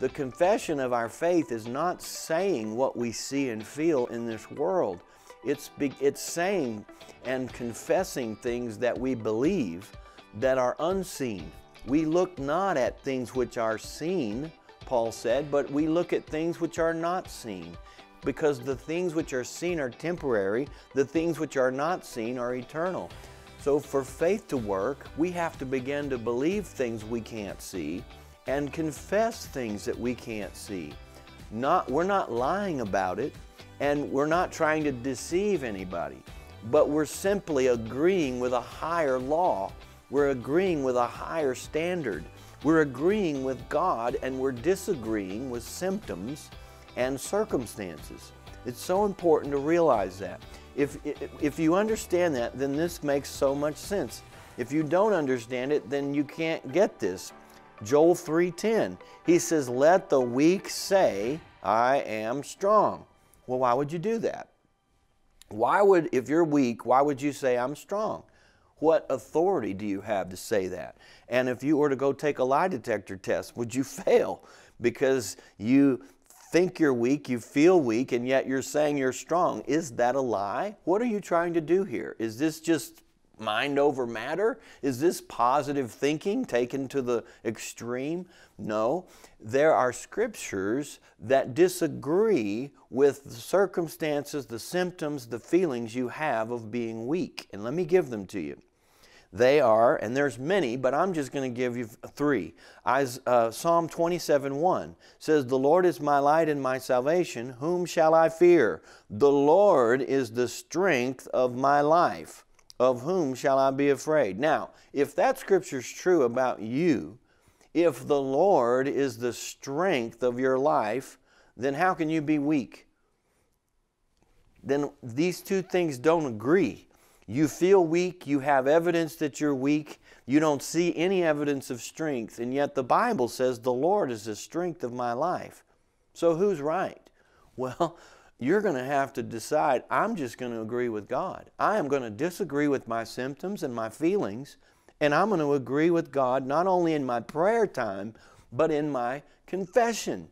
The confession of our faith is not saying what we see and feel in this world. It's, it's saying and confessing things that we believe that are unseen. We look not at things which are seen, Paul said, but we look at things which are not seen. Because the things which are seen are temporary, the things which are not seen are eternal. So for faith to work, we have to begin to believe things we can't see and confess things that we can't see. Not, we're not lying about it, and we're not trying to deceive anybody, but we're simply agreeing with a higher law. We're agreeing with a higher standard. We're agreeing with God, and we're disagreeing with symptoms and circumstances. It's so important to realize that. If, if you understand that, then this makes so much sense. If you don't understand it, then you can't get this. Joel 3:10. He says, "Let the weak say, I am strong." Well, why would you do that? Why would if you're weak, why would you say I'm strong? What authority do you have to say that? And if you were to go take a lie detector test, would you fail because you think you're weak, you feel weak, and yet you're saying you're strong. Is that a lie? What are you trying to do here? Is this just mind over matter? Is this positive thinking taken to the extreme? No. There are scriptures that disagree with the circumstances, the symptoms, the feelings you have of being weak. And let me give them to you. They are, and there's many, but I'm just going to give you three. I, uh, Psalm 27 1 says, The Lord is my light and my salvation. Whom shall I fear? The Lord is the strength of my life. Of whom shall I be afraid? Now, if that scripture is true about you, if the Lord is the strength of your life, then how can you be weak? Then these two things don't agree. You feel weak, you have evidence that you're weak, you don't see any evidence of strength, and yet the Bible says the Lord is the strength of my life. So who's right? Well, you're going to have to decide I'm just going to agree with God. I am going to disagree with my symptoms and my feelings, and I'm going to agree with God not only in my prayer time, but in my confession.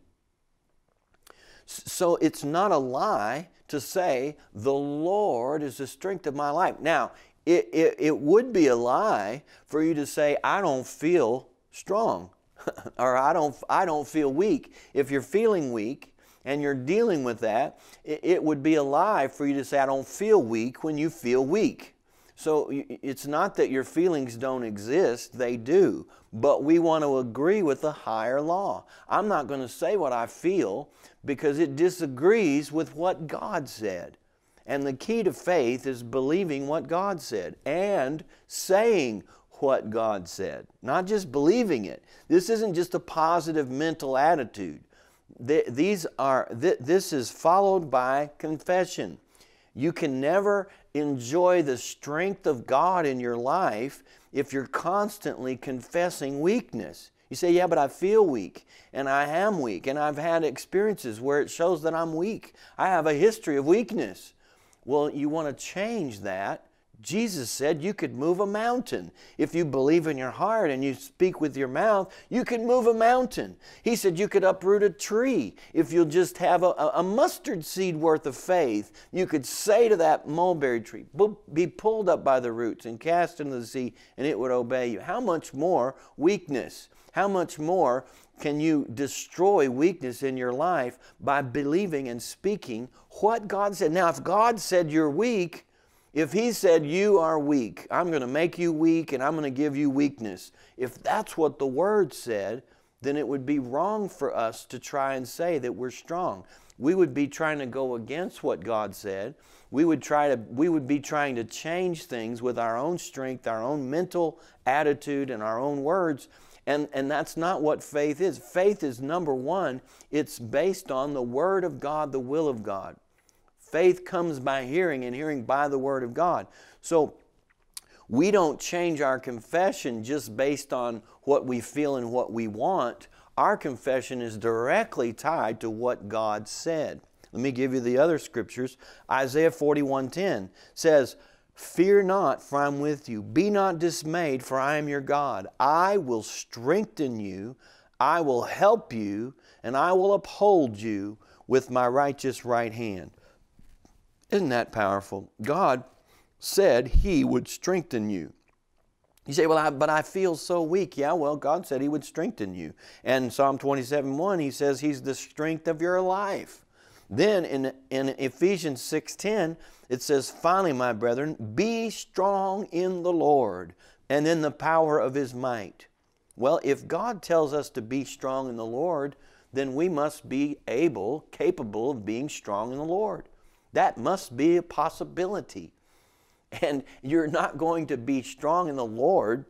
So it's not a lie to say, The Lord is the strength of my life. Now, it, it, it would be a lie for you to say, I don't feel strong or I don't, I don't feel weak. If you're feeling weak, and you're dealing with that, it would be a lie for you to say, I don't feel weak when you feel weak. So it's not that your feelings don't exist, they do. But we want to agree with the higher law. I'm not going to say what I feel because it disagrees with what God said. And the key to faith is believing what God said and saying what God said, not just believing it. This isn't just a positive mental attitude. Th these are, th this is followed by confession. You can never enjoy the strength of God in your life if you're constantly confessing weakness. You say, Yeah, but I feel weak, and I am weak, and I've had experiences where it shows that I'm weak. I have a history of weakness. Well, you want to change that Jesus said you could move a mountain. If you believe in your heart and you speak with your mouth, you can move a mountain. He said you could uproot a tree. If you'll just have a, a mustard seed worth of faith, you could say to that mulberry tree, be pulled up by the roots and cast into the sea, and it would obey you. How much more weakness? How much more can you destroy weakness in your life by believing and speaking what God said? Now, if God said you're weak, if he said, You are weak, I'm going to make you weak and I'm going to give you weakness, if that's what the word said, then it would be wrong for us to try and say that we're strong. We would be trying to go against what God said. We would, try to, we would be trying to change things with our own strength, our own mental attitude, and our own words. And, and that's not what faith is. Faith is number one, it's based on the Word of God, the will of God. Faith comes by hearing, and hearing by the Word of God. So we don't change our confession just based on what we feel and what we want. Our confession is directly tied to what God said. Let me give you the other scriptures. Isaiah 41:10 says, Fear not, for I am with you. Be not dismayed, for I am your God. I will strengthen you, I will help you, and I will uphold you with my righteous right hand. Isn't that powerful? God said He would strengthen you. You say, well, I, but I feel so weak. Yeah, well, God said He would strengthen you. And Psalm 27 1, He says He's the strength of your life. Then in, in Ephesians 6.10, it says, Finally, my brethren, be strong in the Lord and in the power of His might. Well, if God tells us to be strong in the Lord, then we must be able, capable of being strong in the Lord. That must be a possibility. And you're not going to be strong in the Lord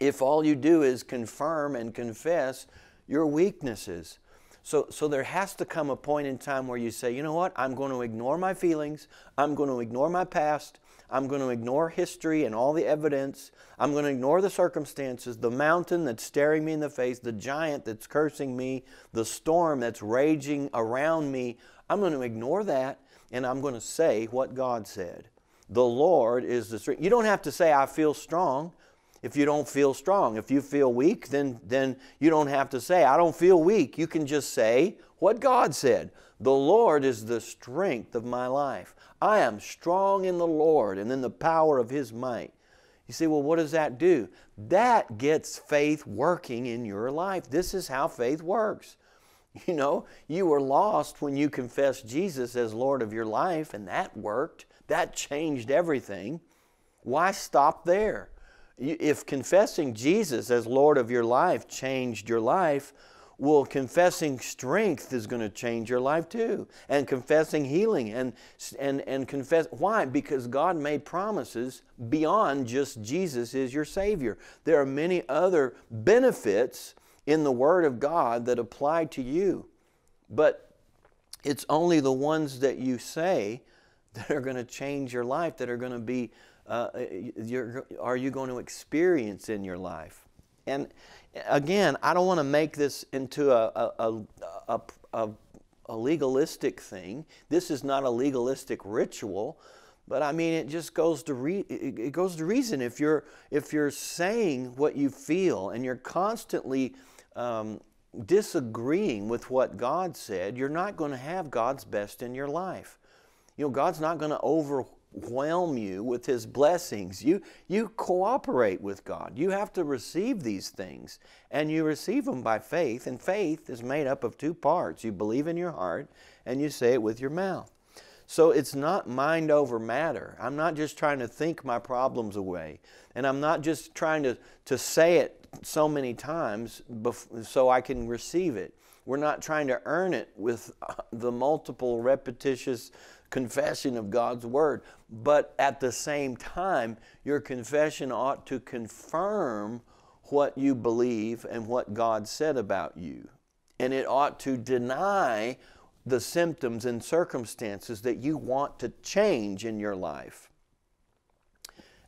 if all you do is confirm and confess your weaknesses. So, so there has to come a point in time where you say, you know what, I'm going to ignore my feelings, I'm going to ignore my past, I'm going to ignore history and all the evidence, I'm going to ignore the circumstances, the mountain that's staring me in the face, the giant that's cursing me, the storm that's raging around me. I'm going to ignore that and I'm going to say what God said. The Lord is the strength. You don't have to say, I feel strong if you don't feel strong. If you feel weak, then, then you don't have to say, I don't feel weak. You can just say what God said The Lord is the strength of my life. I am strong in the Lord and in the power of His might. You say, well, what does that do? That gets faith working in your life. This is how faith works. You know, you were lost when you confessed Jesus as Lord of your life, and that worked. That changed everything. Why stop there? If confessing Jesus as Lord of your life changed your life, well, confessing strength is going to change your life too, and confessing healing, and and and confess why? Because God made promises beyond just Jesus is your Savior. There are many other benefits in the Word of God that apply to you. But it's only the ones that you say that are going to change your life, that are going to be, uh, are you going to experience in your life? And again, I don't want to make this into a, a, a, a, a legalistic thing. This is not a legalistic ritual but I mean it just goes to re- it goes to reason if you're if you're saying what you feel and you're constantly um, disagreeing with what God said, you're not going to have God's best in your life. You know, God's not going to overwhelm you with His blessings. You, you cooperate with God. You have to receive these things, and you receive them by faith. And faith is made up of two parts you believe in your heart, and you say it with your mouth. So it's not mind over matter. I'm not just trying to think my problems away. And I'm not just trying to, to say it so many times so I can receive it. We're not trying to earn it with uh, the multiple repetitious confession of God's word. But at the same time, your confession ought to confirm what you believe and what God said about you. And it ought to deny the symptoms and circumstances that you want to change in your life.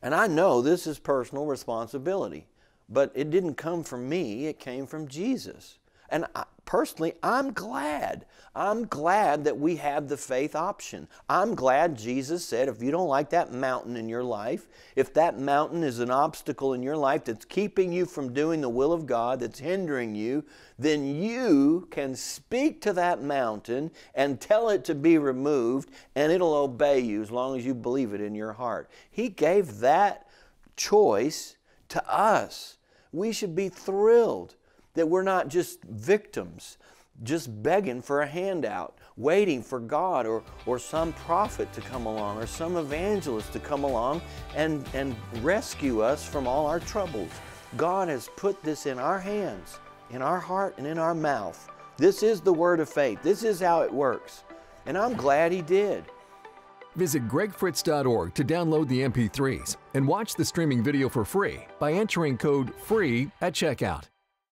And I know this is personal responsibility. But it didn't come from me, it came from Jesus. And I, personally, I'm glad. I'm glad that we have the faith option. I'm glad Jesus said, if you don't like that mountain in your life, if that mountain is an obstacle in your life that's keeping you from doing the will of God, that's hindering you, then you can speak to that mountain and tell it to be removed, and it'll obey you as long as you believe it in your heart. He gave that choice to us. We should be thrilled that we're not just victims, just begging for a handout, waiting for God or, or some prophet to come along or some evangelist to come along and, and rescue us from all our troubles. God has put this in our hands, in our heart, and in our mouth. This is the word of faith. This is how it works. And I'm glad He did. Visit gregfritz.org to download the MP3s and watch the streaming video for free by entering code FREE at checkout.